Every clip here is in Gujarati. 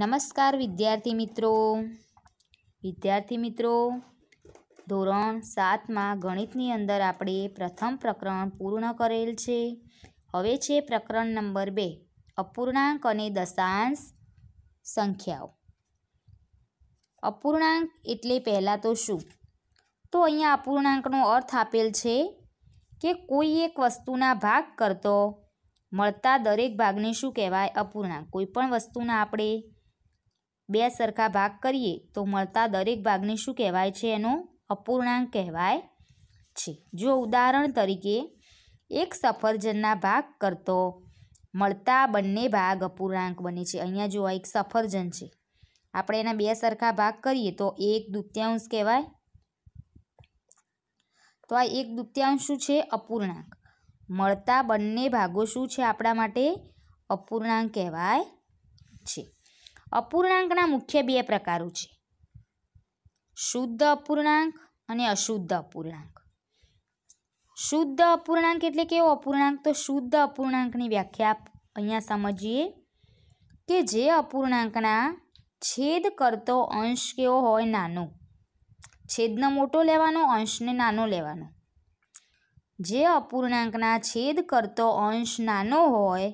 નમસ્કાર વિદ્યાર્થી મિત્રો વિદ્યાર્થી મિત્રો ધોરણ સાતમાં ગણિતની અંદર આપણે પ્રથમ પ્રકરણ પૂર્ણ કરેલ છે હવે છે પ્રકરણ નંબર બે અપૂર્ણાંક અને દશાંશ સંખ્યાઓ અપૂર્ણાંક એટલે પહેલાં તો શું તો અહીંયા અપૂર્ણાંકનો અર્થ આપેલ છે કે કોઈ એક વસ્તુના ભાગ કરતો મળતા દરેક ભાગને શું કહેવાય અપૂર્ણાંક કોઈ પણ વસ્તુના આપણે બે સરખા ભાગ કરીએ તો મળતા દરેક ભાગને શું કહેવાય છે એનો અપૂર્ણાંક કહેવાય છે જો ઉદાહરણ તરીકે એક સફરજનના ભાગ કરતો મળતા બંને ભાગ અપૂર્ણાંક બને છે અહીંયા જો એક સફરજન છે આપણે એના બે સરખા ભાગ કરીએ તો એક દૃત્યાંશ કહેવાય તો આ એક દુત્યાંશ શું છે અપૂર્ણાંક મળતા બંને ભાગો શું છે આપણા માટે અપૂર્ણાંક કહેવાય છે અપૂર્ણાંકના મુખ્ય બે પ્રકારો છે શુદ્ધ અપૂર્ણાંક અને અશુદ્ધ અપૂર્ણાંક શુદ્ધ અપૂર્ણાંક એટલે કેવો અપૂર્ણાંક તો શુદ્ધ અપૂર્ણાંકની વ્યાખ્યા અહીંયા સમજીએ કે જે અપૂર્ણાંકના છેદ કરતો અંશ કેવો હોય નાનો છેદનો મોટો લેવાનો અંશને નાનો લેવાનો જે અપૂર્ણાંકના છેદ કરતો અંશ નાનો હોય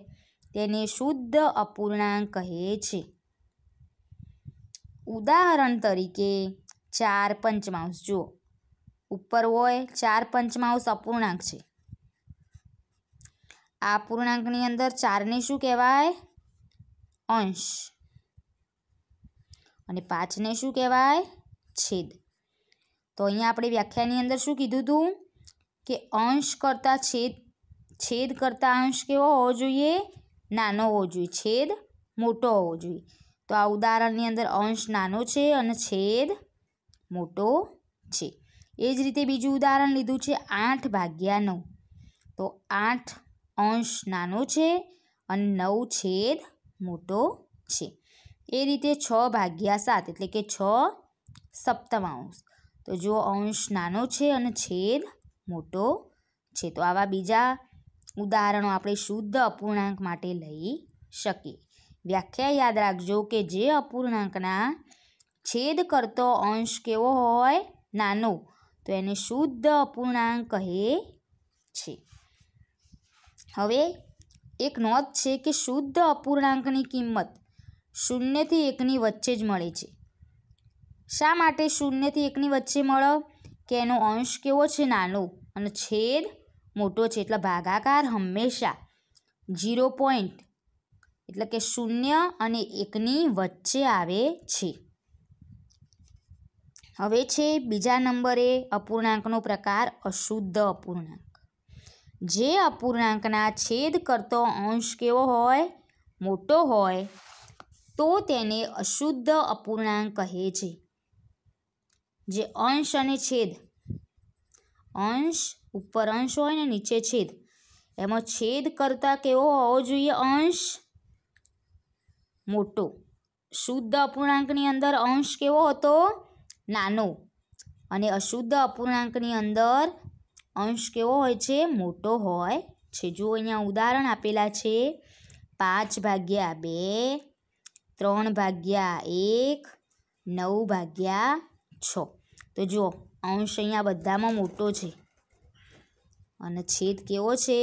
તેને શુદ્ધ અપૂર્ણાંક કહે છે ઉદાહરણ તરીકે ચાર પંચમાંશ જુઓ ઉપર હોય ચાર પંચમાંશ અપૂર્ણાંક છે આ પૂર્ણાંકની અંદર ચારને શું કહેવાય અંશ અને પાંચને શું કહેવાય છેદ તો અહીંયા આપણે વ્યાખ્યાની અંદર શું કીધું હતું કે અંશ કરતાં છેદ છેદ કરતાં અંશ કેવો હોવો જોઈએ નાનો હોવો જોઈએ છેદ મોટો હોવો જોઈએ તો આ ઉદાહરણની અંદર અંશ નાનો છે અને છેદ મોટો છે એ જ રીતે બીજું ઉદાહરણ લીધું છે આઠ ભાગ્યા નવ તો આઠ અંશ નાનો છે અને નવ છેદ મોટો છે એ રીતે છ ભાગ્યા સાત એટલે કે છ સપ્તમાંશ તો જો અંશ નાનો છે અને છેદ મોટો છે તો આવા બીજા ઉદાહરણો આપણે શુદ્ધ અપૂર્ણાંક માટે લઈ શકીએ વ્યાખ્યા યાદ રાખજો કે જે અપૂર્ણાંકના છેદ કરતો અંશ કેવો હોય નાનો તો એને શુદ્ધ અપૂર્ણાંક કહે છે હવે એક નોંધ છે કે શુદ્ધ અપૂર્ણાંકની કિંમત શૂન્યથી એકની વચ્ચે જ મળે છે શા માટે શૂન્યથી એકની વચ્ચે મળો કે એનો અંશ કેવો છે નાનો અને છેદ મોટો છે એટલે ભાગાકાર હંમેશા જીરો પોઈન્ટ એટલે કે શૂન્ય અને એકની વચ્ચે આવે છે હવે છે બીજા નંબરે અપૂર્ણાંકનો પ્રકાર અશુદ્ધ અપૂર્ણાંક જે અપૂર્ણાંકના છેદ કરતો અંશ કેવો હોય મોટો હોય તો તેને અશુદ્ધ અપૂર્ણાંક કહે છે જે અંશ અને છેદ અંશ ઉપર અંશ હોય ને નીચે છેદ એમાં છેદ કરતાં કેવો હોવો જોઈએ અંશ મોટો શુદ્ધ અપૂર્ણાંકની અંદર અંશ કેવો હતો નાનો અને અશુદ્ધ અપૂર્ણાંકની અંદર અંશ કેવો હોય છે મોટો હોય છે જો અહીંયા ઉદાહરણ આપેલા છે પાંચ ભાગ્યા બે ત્રણ ભાગ્યા એક નવ ભાગ્યા છ તો જુઓ અંશ અહીંયા બધામાં મોટો છે અને છેદ કેવો છે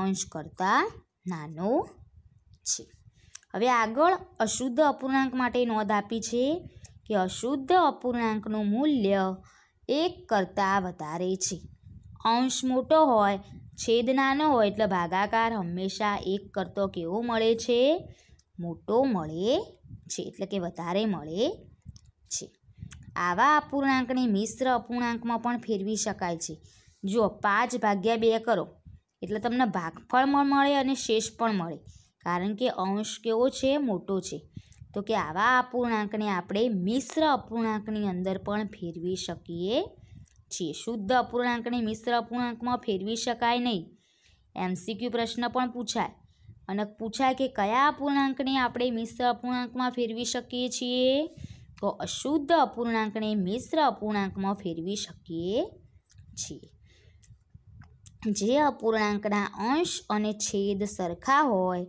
અંશ કરતાં નાનો છે હવે આગળ અશુદ્ધ અપૂર્ણાંક માટે નોંધ આપી છે કે અશુદ્ધ અપૂર્ણાંકનું મૂલ્ય એક કરતાં વધારે છે અંશ મોટો હોય છેદ નાનો હોય એટલે ભાગાકાર હંમેશા એક કરતો કેવો મળે છે મોટો મળે છે એટલે કે વધારે મળે છે આવા અપૂર્ણાંકને મિશ્ર અપૂર્ણાંકમાં પણ ફેરવી શકાય છે જુઓ પાંચ ભાગ્યા બે કરો એટલે તમને ભાગફળ પણ મળે અને શેષ પણ મળે કારણ કે અંશ કેવો છે મોટો છે તો કે આવા અપૂર્ણાંકને આપણે મિશ્ર અપૂર્ણાંકની અંદર પણ ફેરવી શકીએ છીએ શુદ્ધ અપૂર્ણાંકને મિશ્ર અપૂર્ણાંકમાં ફેરવી શકાય નહીં એમસીક્યુ પ્રશ્ન પણ પૂછાય અને પૂછાય કે કયા અપૂર્ણાંકને આપણે મિશ્ર અપૂર્ણાંકમાં ફેરવી શકીએ છીએ તો અશુદ્ધ અપૂર્ણાંકને મિશ્ર અપૂર્ણાંકમાં ફેરવી શકીએ છીએ જે અપૂર્ણાંકના અંશ અને છેદ સરખા હોય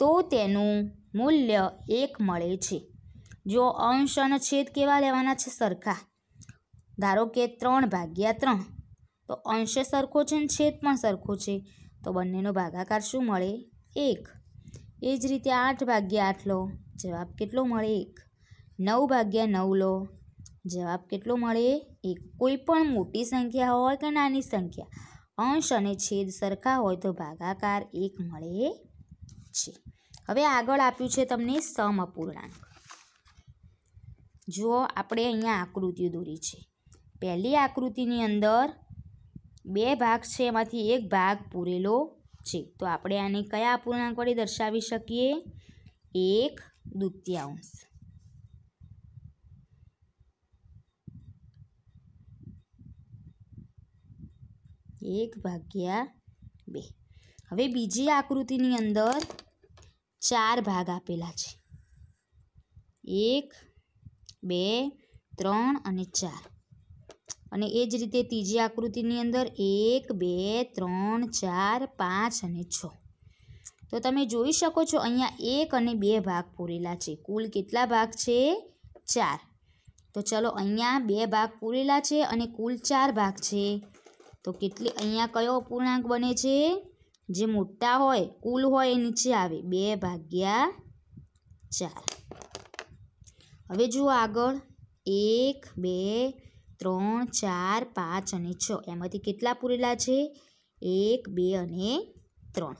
તો તેનું મૂલ્ય એક મળે છે જો અંશ અને છેદ કેવા લેવાના છે સરખા ધારો કે ત્રણ ભાગ્યા ત્રણ તો અંશ સરખો છે અને છેદ પણ સરખો છે તો બંનેનો ભાગાકાર શું મળે એક એ જ રીતે આઠ ભાગ્યા આઠ લો જવાબ કેટલો મળે એક નવ ભાગ્યા નવ લો જવાબ કેટલો મળે એક કોઈ પણ મોટી સંખ્યા હોય કે નાની સંખ્યા અંશ અને છેદ સરખા હોય તો ભાગાકાર એક મળે છે હવે આગળ આપ્યું છે તમને સમઅપૂર્ણાંક જુઓ આપણે અહીંયા આકૃતિઓ દોરી છે પહેલી આકૃતિની અંદર બે ભાગ છે એમાંથી એક ભાગ પૂરેલો છે તો આપણે આને કયા અપૂર્ણાંક વડે દર્શાવી શકીએ એક દૂત્યાંશ એક ભાગ્યા બે હવે બીજી આકૃતિની અંદર ચાર ભાગ આપેલા છે એક બે ત્રણ અને ચાર અને એ જ રીતે ત્રીજી આકૃતિની અંદર એક બે ત્રણ ચાર પાંચ અને છ તો તમે જોઈ શકો છો અહીંયા એક અને બે ભાગ પૂરેલા છે કુલ કેટલા ભાગ છે ચાર તો ચલો અહીંયા બે ભાગ પૂરેલા છે અને કુલ ચાર ભાગ છે તો કેટલી અહીંયા કયો અપૂર્ણાંક બને છે જે મોટા હોય કુલ હોય એ નીચે આવે બે ભાગ્યા ચાર હવે જુઓ આગળ એક બે ત્રણ ચાર પાંચ અને છ એમાંથી કેટલા પૂરેલા છે એક બે અને ત્રણ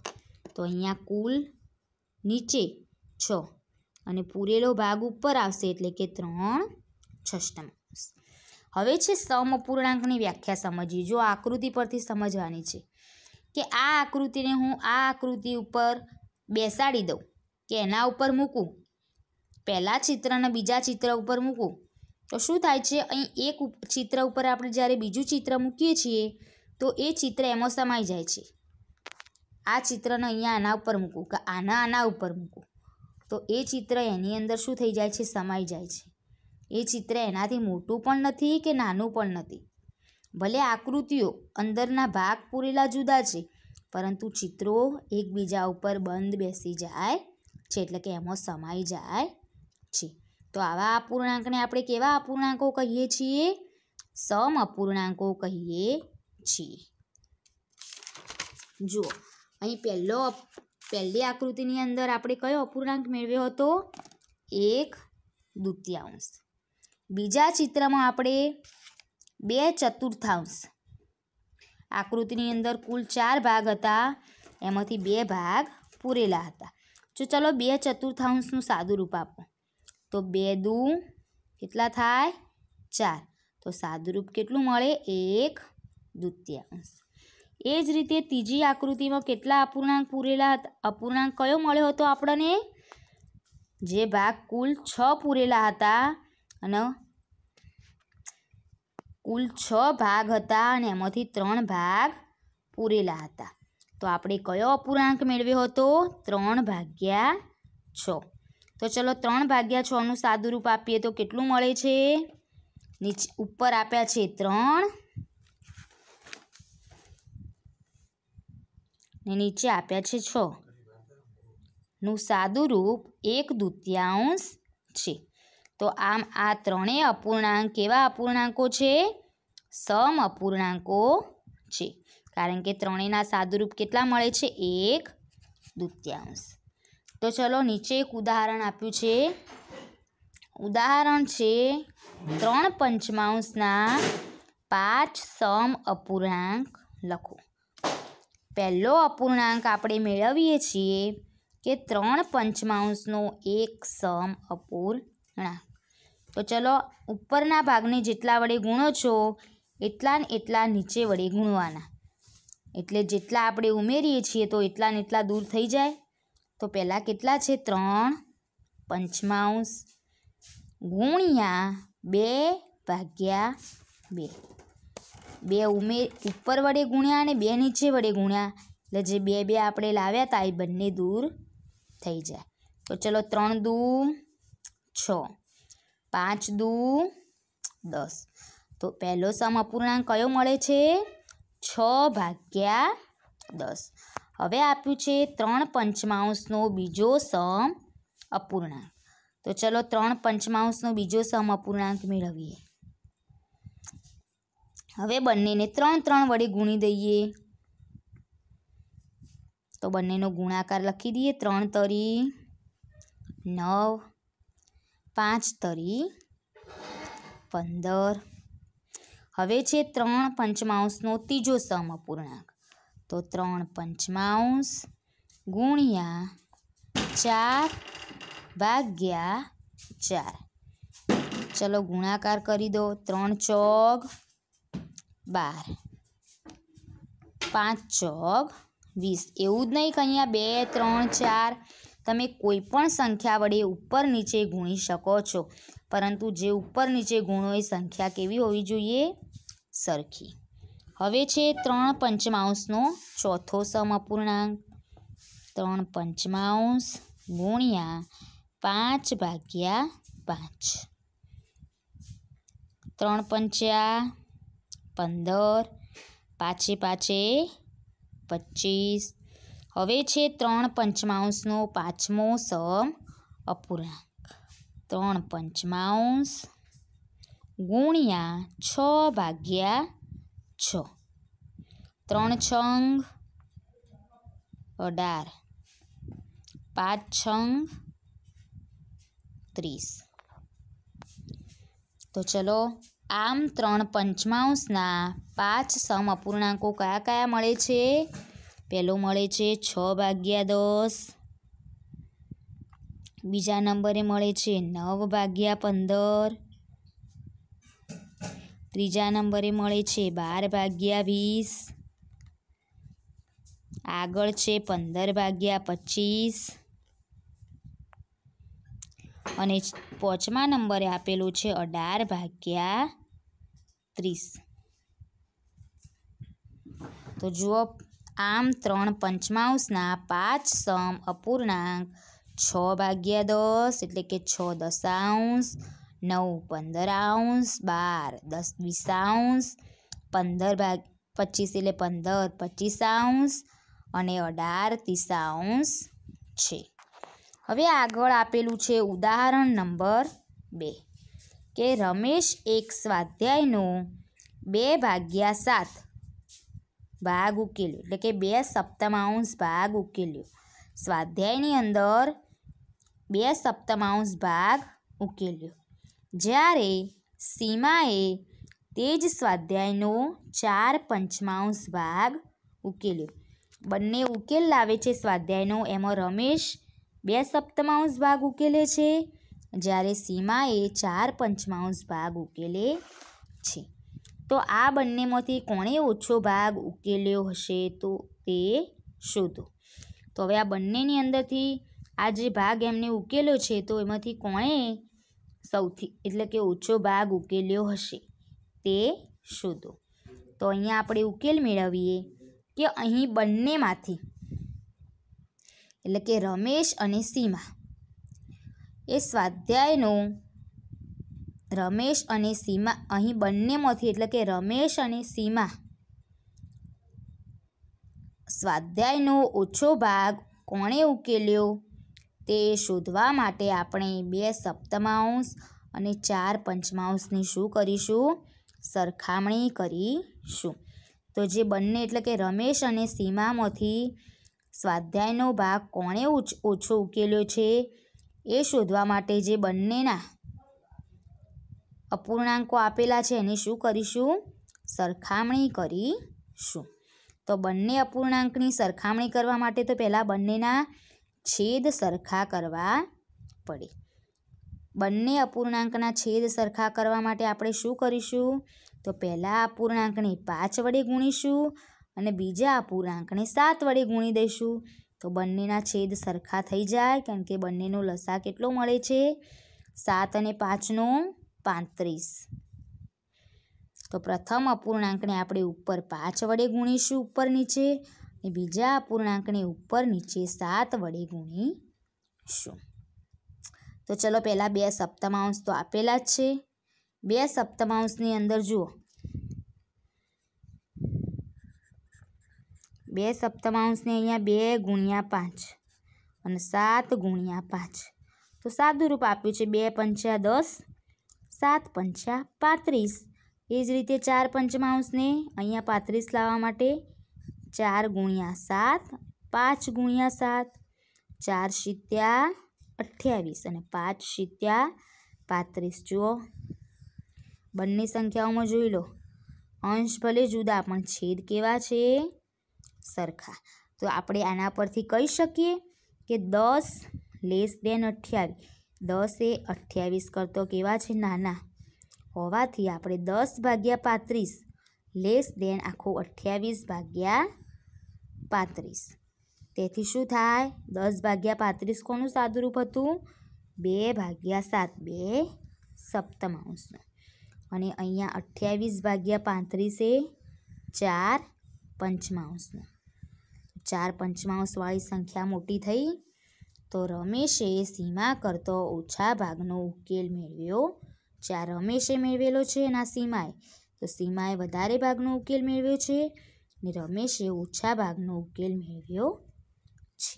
તો અહીંયા કુલ નીચે છ અને પૂરેલો ભાગ ઉપર આવશે એટલે કે ત્રણ છષ્ટમાં હવે છે સમપૂર્ણાંકની વ્યાખ્યા સમજવી જો આકૃતિ પરથી સમજવાની છે કે આ આકૃતિને હું આ આકૃતિ ઉપર બેસાડી દઉં કે એના ઉપર મૂકું પહેલાં ચિત્રને બીજા ચિત્ર ઉપર મૂકું તો શું થાય છે અહીં એક ચિત્ર ઉપર આપણે જ્યારે બીજું ચિત્ર મૂકીએ છીએ તો એ ચિત્ર એમાં સમાઈ જાય છે આ ચિત્રને અહીંયા આના ઉપર મૂકું કે આના આના ઉપર મૂકું તો એ ચિત્ર એની અંદર શું થઈ જાય છે સમાઈ જાય છે એ ચિત્ર એનાથી મોટું પણ નથી કે નાનું પણ નથી ભલે આકૃતિઓ અંદરના ભાગ પૂરેલા જુદા છે પરંતુ ચિત્રો એકબીજા ઉપર બંધ બેસી જાય છે એટલે કે એમાં સમાઈ જાય છે તો આવા અપૂર્ણાંકને આપણે કેવા અપૂર્ણાંકો કહીએ છીએ સમ અપૂર્ણાંકો કહીએ છીએ જુઓ અહીં પહેલો પહેલી આકૃતિની અંદર આપણે કયો અપૂર્ણાંક મેળવ્યો હતો એક દ્વિતીયાંશ બીજા ચિત્રમાં આપણે બે ચતુર્થાંશ આકૃતિની અંદર કુલ ચાર ભાગ હતા એમાંથી બે ભાગ પૂરેલા હતા જો ચલો બે ચતુર્થાંશનું સાદું રૂપ આપો તો બે દુ કેટલા થાય ચાર તો સાદું રૂપ કેટલું મળે એક દ્વિતીયાંશ એ જ રીતે ત્રીજી આકૃતિમાં કેટલા અપૂર્ણાંક પૂરેલા હતા અપૂર્ણાંક કયો મળ્યો હતો આપણને જે ભાગ કુલ છ પૂરેલા હતા અને કુલ છ ભાગ હતા અને એમાંથી ત્રણ ભાગ પૂરેલા હતા તો આપણે કયો અપૂર્ણાંક મેળવ્યો હતો ત્રણ ભાગ્યા છ તો ચલો ત્રણ ભાગ્યા છનું સાદું રૂપ આપીએ તો કેટલું મળે છે નીચે ઉપર આપ્યા છે ત્રણ ને નીચે આપ્યા છે છનું સાદુરૂપ એક દૂત્યાંશ છે તો આમ આ ત્રણેય અપૂર્ણાંક કેવા અપૂર્ણાંકો છે સમ અપૂર્ણાંકો છે કારણ કે ત્રણેયના સાદુરૂપ કેટલા મળે છે એક દુત્યાંશ તો ચલો નીચે એક ઉદાહરણ આપ્યું છે ઉદાહરણ છે ત્રણ પંચમાંશના પાંચ સમ અપૂર્ણાંક લખો પહેલો અપૂર્ણાંક આપણે મેળવીએ છીએ કે ત્રણ પંચમાંશનો એક સમ અપૂર્ણાંક તો ચલો ઉપરના ભાગને જેટલા વડે ગુણો છો એટલા ને એટલા નીચે વડે ગુણવાના એટલે જેટલા આપણે ઉમેરીએ છીએ તો એટલા ને એટલા દૂર થઈ જાય તો પહેલાં કેટલા છે ત્રણ પંચમાંશ ગુણ્યા બે ભાગ્યા બે બે ઉમે ઉપર વડે ગુણ્યા અને બે નીચે વડે ગુણ્યા એટલે જે બે બે આપણે લાવ્યા હતા એ બંને દૂર થઈ જાય તો ચલો ત્રણ દૂ છ પાંચ દૂ દસ તો પહેલો સમ અપૂર્ણાંક કયો મળે છે છ ભાગ્યા દસ હવે આપ્યું છે ત્રણ પંચમાંશનો બીજો સમ અપૂર્ણાંક તો ચલો ત્રણ પંચમાંશનો બીજો સમ અપૂર્ણાંક મેળવીએ હવે બંનેને ત્રણ ત્રણ વડે ગુણી દઈએ તો બંનેનો ગુણાકાર લખી દઈએ ત્રણ તરી નવ પાંચ તરી પંદર હવે છે ત્રણ પંચમાંશનો ત્રીજો સમઅપૂર્ણાંક તો ત્રણ પંચમાંશ ગુણ્યા ચાર ભાગ્યા ચાર ચલો ગુણાકાર કરી દો ત્રણ ચોગ બાર પાંચ ચોગ વીસ એવું જ નહીં કે અહીંયા બે ત્રણ ચાર તમે કોઈપણ સંખ્યા વડે ઉપર નીચે ગુણી શકો છો પરંતુ જે ઉપર નીચે ગુણો એ સંખ્યા કેવી હોવી જોઈએ સરખી હવે છે ત્રણ પંચમાંશનો ચોથો સમ ત્રણ પંચમાંશ ગુણ્યા પાંચ ભાગ્યા પાંચ ત્રણ પંચ્યા પંદર પાછે પાછે પચીસ હવે છે ત્રણ પંચમાંશનો પાંચમો સમ અપૂર્ણાંક ત્રણ પંચમાંશ ગુણ્યા છ ભાગ્યા છ ત્રણ છંગ અઢાર પાંચ છંગ ત્રીસ તો ચલો આમ ત્રણ પંચમાંશના પાંચ સમ અપૂર્ણાંકો કયા કયા મળે છે પહેલો મળે છે છ ભાગ્યા દસ બીજા નંબરે મળે છે નવ ભાગ્યા પંદર ત્રીજા નંબરે મળે છે બાર ભાગ્યા વીસ આગળ છે પંદર ભાગ્યા પચીસ અને પાંચમા નંબરે આપેલું છે અઢાર ભાગ્યા ત્રીસ તો જુઓ આમ ત્રણ પંચમાંશના પાંચ સમ અપૂર્ણાંક છ ભાગ્યા દસ એટલે કે છ દશાંશ નવ પંદરાંશ બાર દસ વીસાંશ પંદર ભાગ પચીસ એટલે પંદર પચીસાંશ અને અઢાર ત્રીસાંશ છે હવે આગળ આપેલું છે ઉદાહરણ નંબર બે કે રમેશ એક સ્વાધ્યાયનું બે ભાગ્યા સાત ભાગ ઉકેલ્યો એટલે કે બે સપ્તમાંશ ભાગ ઉકેલ્યો સ્વાધ્યાયની અંદર બે સપ્તમાંશ ભાગ ઉકેલ્યો જ્યારે સીમાએ તે જ સ્વાધ્યાયનો ચાર પંચમાંશ ભાગ ઉકેલ્યો બંને ઉકેલ લાવે છે સ્વાધ્યાયનો એમાં રમેશ બે સપ્તમાંશ ભાગ ઉકેલે છે જ્યારે સીમાએ ચાર પંચમાંશ ભાગ ઉકેલે છે તો આ બંનેમાંથી કોણે ઓછો ભાગ ઉકેલ્યો હશે તો તે શોધો તો હવે આ બંનેની અંદરથી આ જે ભાગ એમને ઉકેલ્યો છે તો એમાંથી કોણે સૌથી એટલે કે ઓછો ભાગ ઉકેલ્યો હશે તે શોધો તો અહીંયા આપણે ઉકેલ મેળવીએ કે અહીં બંનેમાંથી એટલે કે રમેશ અને સીમા એ સ્વાધ્યાયનો રમેશ અને સીમા અહીં બંનેમાંથી એટલે કે રમેશ અને સીમા સ્વાધ્યાયનો ઓછો ભાગ કોણે ઉકેલ્યો તે શોધવા માટે આપણે બે સપ્તમાંશ અને ચાર પંચમાંશની શું કરીશું સરખામણી કરીશું તો જે બંને એટલે કે રમેશ અને સીમામાંથી સ્વાધ્યાયનો ભાગ કોણે ઓછો ઉકેલ્યો છે એ શોધવા માટે જે બંનેના અપૂર્ણાંકો આપેલા છે એની શું કરીશું સરખામણી કરીશું તો બંને અપૂર્ણાંકની સરખામણી કરવા માટે તો પહેલાં બંનેના છેદ સરખા કરવા પડે બંને અપૂર્ણાંકના છેદ સરખા કરવા માટે આપણે શું કરીશું તો પહેલાં અપૂર્ણાંકને પાંચ વડે ગુણીશું અને બીજા અપૂર્ણાંકને સાત વડે ગુણી દઈશું તો બંનેના છેદ સરખા થઈ જાય કારણ કે બંનેનો લસા કેટલો મળે છે સાત અને પાંચનો પાંત્રીસ તો પ્રથમ અપૂર્ણાંકને આપણે ઉપર પાંચ વડે ગુણીશું ઉપર નીચે અને બીજા અપૂર્ણાંકને ઉપર નીચે સાત વડે ગુણીશું તો ચલો પહેલાં બે સપ્તમાંશ તો આપેલા જ છે બે સપ્તમાંશની અંદર જુઓ બે સપ્તમાંશને અહીંયા બે ગુણ્યા પાંચ અને સાત ગુણ્યા પાંચ તો સાદું રૂપ આપ્યું છે બે પંચ્યા દસ સાત પંચા પાંત્રીસ એ જ રીતે ચાર પંચમાંશને અહીંયા પાંત્રીસ લાવવા માટે ચાર ગુણ્યા સાત પાંચ ગુણ્યા સાત ચાર સિત્યા અઠ્યાવીસ અને પાંચ સિત્યા પાંત્રીસ જુઓ બંને સંખ્યાઓમાં જોઈ લો અંશ ભલે જુદા પણ છેદ કેવા છે સરખા તો આપણે આના પરથી કહી શકીએ કે દસ લેસ દેન અઠ્યાવીસ દસ એ અઠ્યાવીસ કરતો કેવા છે નાના હોવાથી આપણે દસ ભાગ્યા પાંત્રીસ લેસ દેન આખું અઠ્યાવીસ ભાગ્યા પાંત્રીસ તેથી શું થાય દસ ભાગ્યા પાંત્રીસ કોનું સાદુરૂપ હતું બે ભાગ્યા સાત બે સપ્તમાંશનું અને અહીંયા અઠ્યાવીસ ભાગ્યા પાંત્રીસે ચાર પંચમાંશનું ચાર પંચમાંશવાળી સંખ્યા મોટી થઈ તો રમેશે સીમા કરતો ઓછા ભાગનો ઉકેલ મેળવ્યો ચાર રમેશે મેળવેલો છે એના સીમાએ તો સીમાએ વધારે ભાગનો ઉકેલ મેળવ્યો છે ને રમેશે ઓછા ભાગનો ઉકેલ મેળવ્યો છે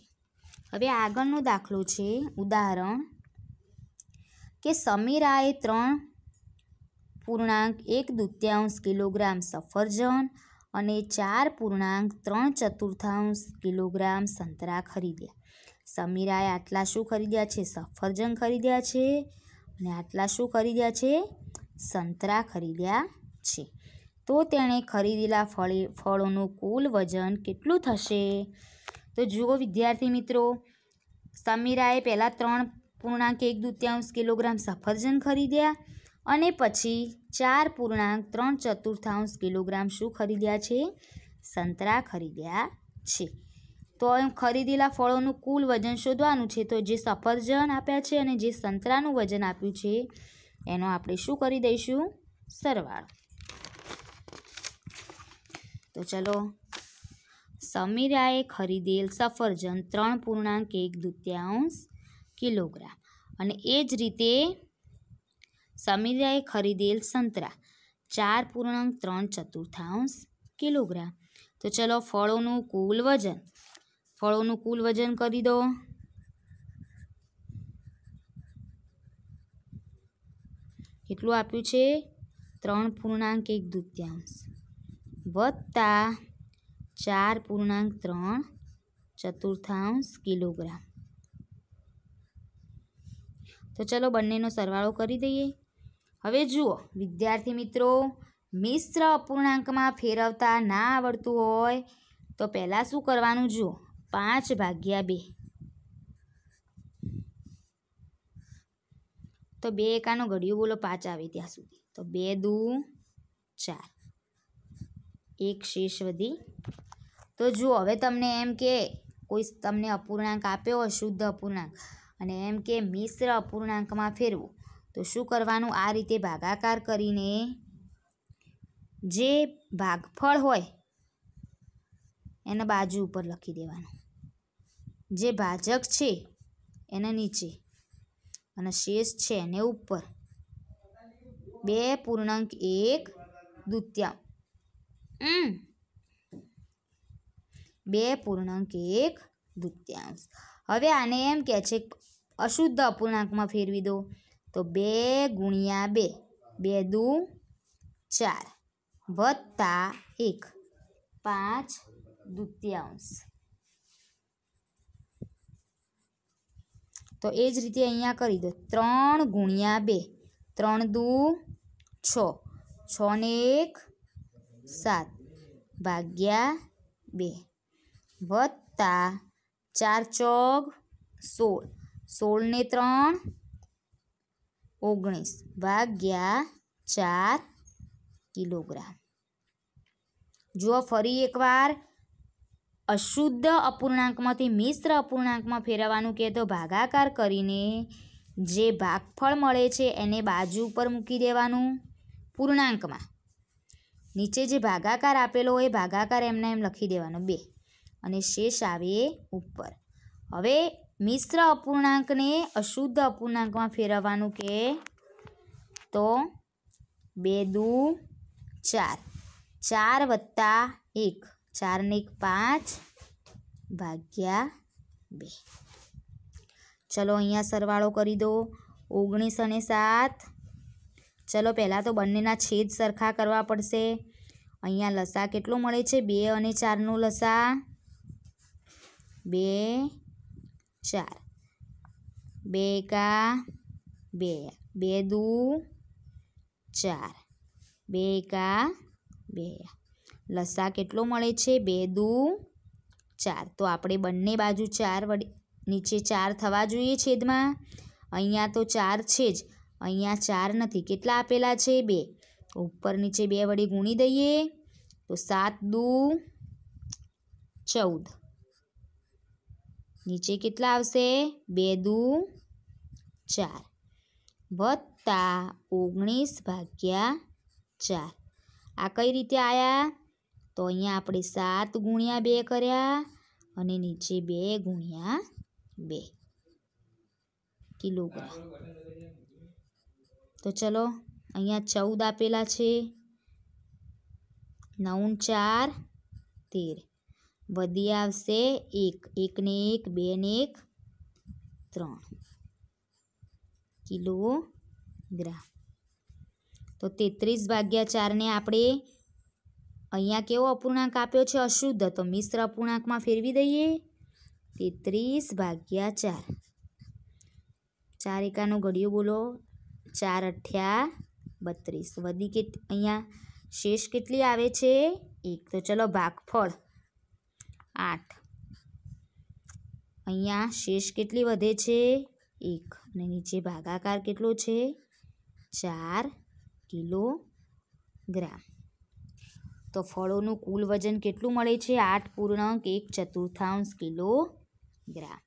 હવે આગળનો દાખલો છે ઉદાહરણ કે સમીરાએ ત્રણ પૂર્ણાંક એક દૂત્યાંશ કિલોગ્રામ સફરજન અને ચાર પૂર્ણાંક ત્રણ ચતુર્થાંશ કિલોગ્રામ સંતરા ખરીદ્યા સમીરાએ આટલા શું ખરીદ્યા છે સફરજન ખરીદ્યા છે અને આટલા શું ખરીદ્યા છે સંતરા ખરીદ્યા છે તો તેણે ખરીદેલા ફળે ફળોનું કુલ વજન કેટલું થશે તો જુઓ વિદ્યાર્થી મિત્રો સમીરાએ પહેલાં ત્રણ પૂર્ણાંક એક દૂત્યાંશ કિલોગ્રામ સફરજન ખરીદ્યા અને પછી ચાર પૂર્ણાંક ત્રણ ચતુર્થાંશ કિલોગ્રામ શું ખરીદ્યા છે સંતરા ખરીદ્યા છે તો એમ ખરીદેલા ફળોનું કુલ વજન શોધવાનું છે તો જે સફરજન આપ્યા છે અને જે સંતરાનું વજન આપ્યું છે એનો આપણે શું કરી દઈશું સરવાળો તો ચલો સમીરાએ ખરીદેલ સફરજન ત્રણ પૂર્ણાંક એક દૂત્યાંશ કિલોગ્રામ અને એ જ રીતે સમીરાએ ખરીદેલ સંતરા ચાર પૂર્ણાંક ત્રણ ચતુર્થાંશ કિલોગ્રામ તો ચલો ફળોનું કુલ વજન ફળોનું કુલ વજન કરી દો કેટલું આપ્યું છે ત્રણ પૂર્ણાંક એક દૂત્યાંશ વત્તા ચાર પૂર્ણાંક ત્રણ ચતુર્થાંશ કિલોગ્રામ તો ચલો બંનેનો સરવાળો કરી દઈએ હવે જુઓ વિદ્યાર્થી મિત્રો મિશ્ર અપૂર્ણાંકમાં ફેરવતા ના આવડતું હોય તો પહેલાં શું કરવાનું જુઓ પાંચ ભાગ્યા બે તો બે એકાનું ઘડિયું બોલો પાંચ આવે ત્યાં સુધી તો બે દૂ ચાર એક શેષ વધી તો જુઓ હવે તમને એમ કે કોઈ તમને અપૂર્ણાંક આપ્યો હોય શુદ્ધ અપૂર્ણાંક અને એમ કે મિશ્ર અપૂર્ણાંકમાં ફેરવો તો શું કરવાનું આ રીતે ભાગાકાર કરીને જે ભાગફળ હોય એને બાજુ ઉપર લખી દેવાનું જે ભાજક છે એના નીચે અને શેષ છે એને ઉપર બે પૂર્ણાંક એક દ્વિતીયાંશ બે પૂર્ણાંક એક દ્વિતીયાંશ હવે આને એમ કહે છે અશુદ્ધ અપૂર્ણાંકમાં ફેરવી દો તો બે ગુણ્યા બે બે દુ ચાર વત્તા એક પાંચ દ્વિતીયાંશ तो यज रीते अँ कर तर गुणिया बे तर दू छ एक सात भाग्या बे वत्ता चार चौक सोल सोल ने तर ओगनीस भाग्या चार किलोग्राम जुओ फरी एक बार અશુદ્ધ અપૂર્ણાંકમાંથી મિશ્ર અપૂર્ણાંકમાં ફેરવવાનું કે તો ભાગાકાર કરીને જે ભાગફળ મળે છે એને બાજુ ઉપર મૂકી દેવાનું પૂર્ણાંકમાં નીચે જે ભાગાકાર આપેલો હોય ભાગાકાર એમને એમ લખી દેવાનો બે અને શેષ આવે ઉપર હવે મિશ્ર અપૂર્ણાંકને અશુદ્ધ અપૂર્ણાંકમાં ફેરવવાનું કે તો બે દુ ચાર ચાર વત્તા એક એક પાંચ ભાગ્યા બે ચલો અહીંયા સરવાળો કરી દો ઓગણીસ અને સાત ચલો પહેલાં તો બંનેના છેદ સરખા કરવા પડશે અહીંયા લસા કેટલો મળે છે બે અને ચારનું લસા બે ચાર બે કા બે બે દુ ચાર બે કા બે લસા કેટલો મળે છે બે દૂ ચાર તો આપણે બંને બાજુ ચાર વડે નીચે ચાર થવા જોઈએ છેદમાં અહીંયા તો ચાર છે જ અહીંયા ચાર નથી કેટલા આપેલા છે બે ઉપર નીચે બે વડે ગુણી દઈએ તો સાત દૂ ચૌદ નીચે કેટલા આવશે બે દૂ ચાર વત્તા ઓગણીસ ભાગ્યા ચાર આ કઈ રીતે આવ્યા તો અહીંયા આપણે સાત ગુણ્યા બે કર્યા અને નીચે બે ગુણ્યા બે કિલોગ્રામ તો ચલો અહીંયા ચૌદ આપેલા છે નવ ચાર તેર વધી આવશે એક એકને એક બે ને એક ત્રણ કિલોગ્રામ તો તેત્રીસ ભાગ્યા ચારને આપણે અહીંયા કેવો અપૂર્ણાંક આપ્યો છે અશુદ્ધ તો મિશ્ર અપૂર્ણાંકમાં ફેરવી દઈએ તેત્રીસ ભાગ્યા ચાર ચાર એકાનો ઘડિયો બોલો ચાર અઠ્યા બત્રીસ વધી કેટ અહીંયા શેષ કેટલી આવે છે એક તો ચલો ભાગફળ આઠ અહીંયા શેષ કેટલી વધે છે એક અને નીચે ભાગાકાર કેટલો છે ચાર કિલો ગ્રામ તો ફળોનું કુલ વજન કેટલું મળે છે આઠ પૂર્ણાંક એક ચતુર્થાંશ કિલો કિલોગ્રામ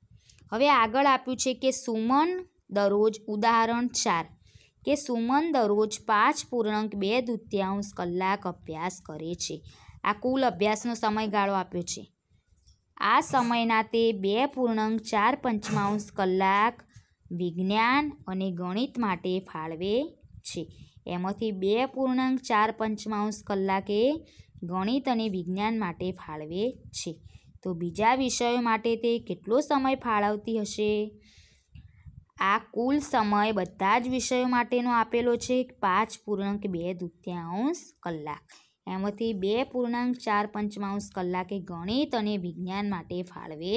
હવે આગળ આપ્યું છે કે સુમન દરરોજ ઉદાહરણ ચાર કે સુમન દરરોજ પાંચ પૂર્ણાંક બે દૃત્યાંશ કલાક અભ્યાસ કરે છે આ કુલ અભ્યાસનો સમયગાળો આપ્યો છે આ સમયના તે બે પૂર્ણાંક ચાર પંચમાંશ કલાક વિજ્ઞાન અને ગણિત માટે ફાળવે છે એમાંથી બે પૂર્ણાંક ચાર પંચમાંશ કલાકે ગણિત અને વિજ્ઞાન માટે ફાળવે છે તો બીજા વિષયો માટે તે કેટલો સમય ફાળવતી હશે આ કુલ સમય બધા જ વિષયો માટેનો આપેલો છે પાંચ પૂર્ણાંક બે દૂત્યાંશ કલાક એમાંથી બે પૂર્ણાંક ચાર પંચમાંશ કલાકે ગણિત અને વિજ્ઞાન માટે ફાળવે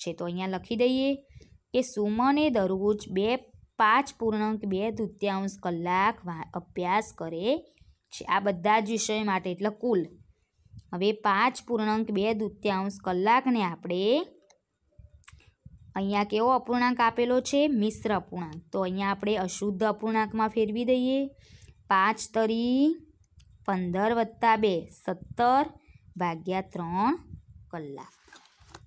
છે તો અહીંયા લખી દઈએ કે સુમને દરરોજ બે પાંચ પૂર્ણાંક બે તૃતીયાંશ કલાક અભ્યાસ કરે છે આ બધા જ વિષય માટે એટલે કુલ હવે પાંચ પૂર્ણાંક બે તૃતીયાંશ કલાકને આપણે અહીંયા કેવો અપૂર્ણાંક આપેલો છે મિશ્ર અપૂર્ણાંક તો અહીંયા આપણે અશુદ્ધ અપૂર્ણાંકમાં ફેરવી દઈએ પાંચ તરી પંદર વત્તા બે સત્તર ભાગ્યા ત્રણ કલાક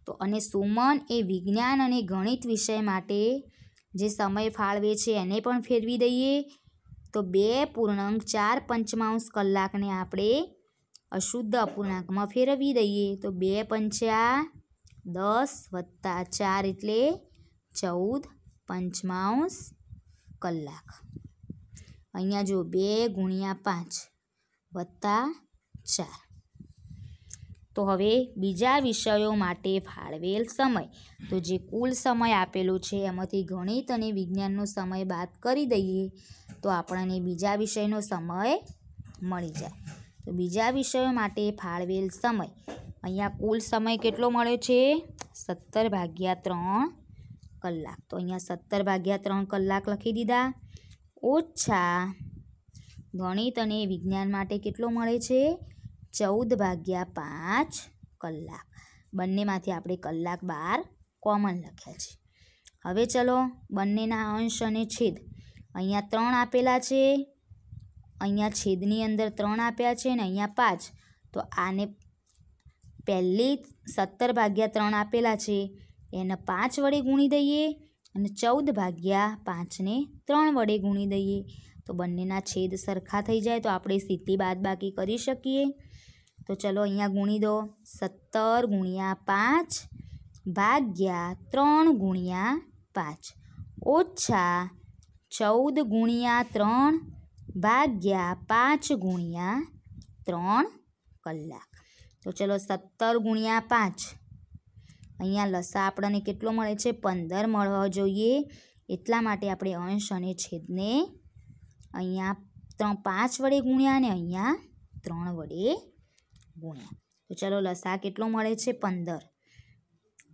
તો અને સુમન એ વિજ્ઞાન અને ગણિત વિષય માટે જે સમય ફાળવે છે એને પણ ફેરવી દઈએ તો બે પૂર્ણાંક ચાર પંચમાંશ કલાકને આપણે અશુદ્ધ અપૂર્ણાંકમાં ફેરવી દઈએ તો બે પંચા દસ વત્તા ચાર એટલે ચૌદ પંચમાંશ કલાક અહીંયા જો બે ગુણ્યા પાંચ વત્તા ચાર તો હવે બીજા વિષયો માટે ફાળવેલ સમય તો જે કુલ સમય આપેલો છે એમાંથી ગણિત અને વિજ્ઞાનનો સમય બાદ કરી દઈએ તો આપણને બીજા વિષયનો સમય મળી જાય તો બીજા વિષયો માટે ફાળવેલ સમય અહીંયા કુલ સમય કેટલો મળ્યો છે સત્તર ભાગ્યા ત્રણ કલાક તો અહીંયા સત્તર ભાગ્યા ત્રણ કલાક લખી દીધા ઓછા ગણિત અને વિજ્ઞાન માટે કેટલો મળે છે ચૌદ ભાગ્યા પાંચ કલાક બંનેમાંથી આપણે કલાક બાર કોમન લખ્યા છે હવે ચલો બંનેના અંશ અને છેદ અહીંયા ત્રણ આપેલા છે અહીંયા છેદની અંદર ત્રણ આપ્યા છે ને અહીંયા પાંચ તો આને પહેલી સત્તર ભાગ્યા ત્રણ આપેલા છે એને પાંચ વડે ગુણી દઈએ અને ચૌદ ભાગ્યા પાંચને ત્રણ વડે ગુણી દઈએ તો બંનેના છેદ સરખા થઈ જાય તો આપણે સીધી બાદબાકી કરી શકીએ તો ચલો અહીંયા ગુણી દો સત્તર ગુણ્યા પાંચ ભાગ્યા ત્રણ ગુણ્યા પાંચ ઓછા ચૌદ ગુણ્યા ત્રણ ભાગ્યા પાંચ ગુણ્યા ત્રણ કલાક તો ચલો સત્તર ગુણ્યા પાંચ અહીંયા લસા આપણને કેટલો મળે છે પંદર મળવો જોઈએ એટલા માટે આપણે અંશ અને છેદને અહીંયા ત્રણ પાંચ વડે ગુણ્યા અને અહીંયા ત્રણ વડે ગુણ્યા તો ચલો લસા કેટલો મળે છે પંદર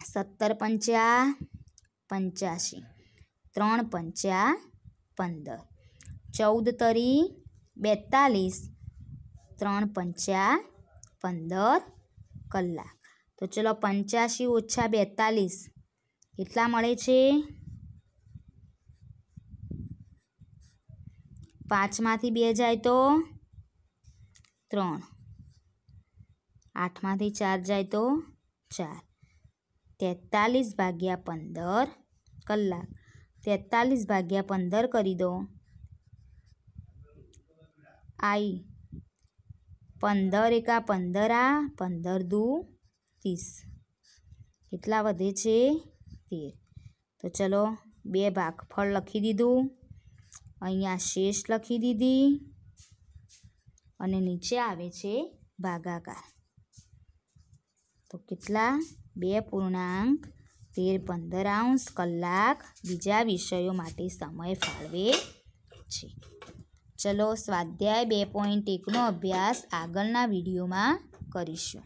સત્તર પંચા પંચ્યાસી ત્રણ પંચા પંદર ચૌદ તરી બેતાલીસ ત્રણ પંચા પંદર કલાક તો ચલો પંચ્યાસી ઓછા બેતાલીસ કેટલા મળે છે પાંચમાંથી બે જાય તો ત્રણ આઠમાંથી ચાર જાય તો ચાર તેતાલીસ ભાગ્યા પંદર કલાક તેતાલીસ ભાગ્યા પંદર કરી દો આઈ પંદર એકા પંદર આ પંદર દુ ત્રીસ કેટલા વધે છે તેર તો ચલો બે ભાગફળ લખી દીધું અહીંયા શેષ લખી દીધી અને નીચે આવે છે ભાગાકાર તો કેટલા બે પૂર્ણાંક તેર પંદર આઉન્સ કલાક બીજા વિષયો માટે સમય ફાળવે છે ચલો સ્વાધ્યાય બે પોઈન્ટ એકનો અભ્યાસ આગળના વિડીયોમાં કરીશું